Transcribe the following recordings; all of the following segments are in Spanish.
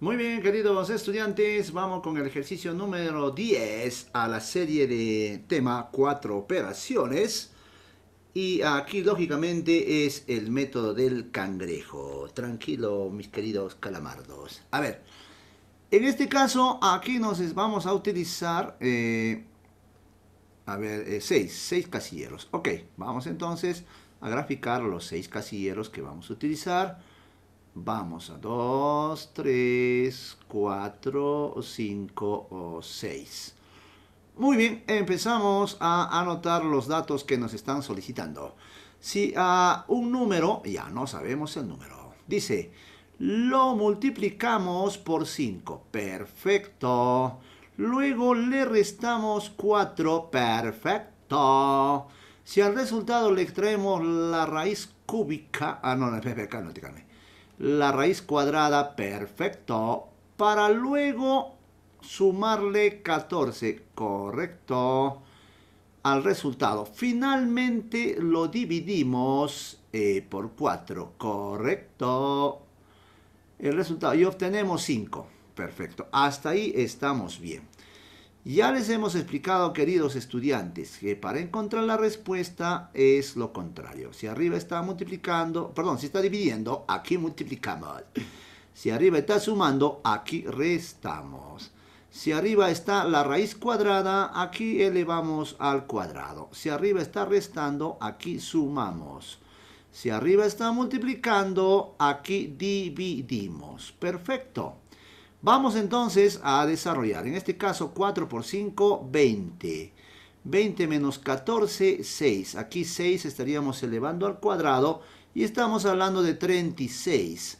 Muy bien, queridos estudiantes, vamos con el ejercicio número 10 a la serie de tema 4 operaciones. Y aquí, lógicamente, es el método del cangrejo. Tranquilo, mis queridos calamardos. A ver, en este caso, aquí nos vamos a utilizar, eh, a ver, 6, eh, 6 casilleros. Ok, vamos entonces a graficar los 6 casilleros que vamos a utilizar Vamos a 2, 3, 4, 5 o 6. Muy bien, empezamos a anotar los datos que nos están solicitando. Si a un número, ya no sabemos el número, dice, lo multiplicamos por 5, perfecto. Luego le restamos 4, perfecto. Si al resultado le extraemos la raíz cúbica, ah no, acá no, no, la raíz cuadrada, perfecto, para luego sumarle 14, correcto, al resultado. Finalmente lo dividimos eh, por 4, correcto, el resultado y obtenemos 5, perfecto, hasta ahí estamos bien. Ya les hemos explicado, queridos estudiantes, que para encontrar la respuesta es lo contrario. Si arriba está multiplicando, perdón, si está dividiendo, aquí multiplicamos. Si arriba está sumando, aquí restamos. Si arriba está la raíz cuadrada, aquí elevamos al cuadrado. Si arriba está restando, aquí sumamos. Si arriba está multiplicando, aquí dividimos. Perfecto. Vamos entonces a desarrollar, en este caso 4 por 5, 20. 20 menos 14, 6. Aquí 6 estaríamos elevando al cuadrado y estamos hablando de 36.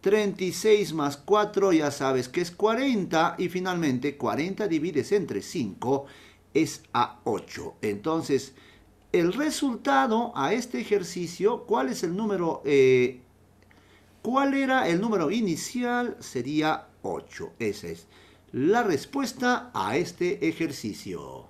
36 más 4 ya sabes que es 40 y finalmente 40 divides entre 5 es a 8. Entonces, el resultado a este ejercicio, ¿cuál es el número? Eh, ¿Cuál era el número inicial? Sería 8. Esa es la respuesta a este ejercicio.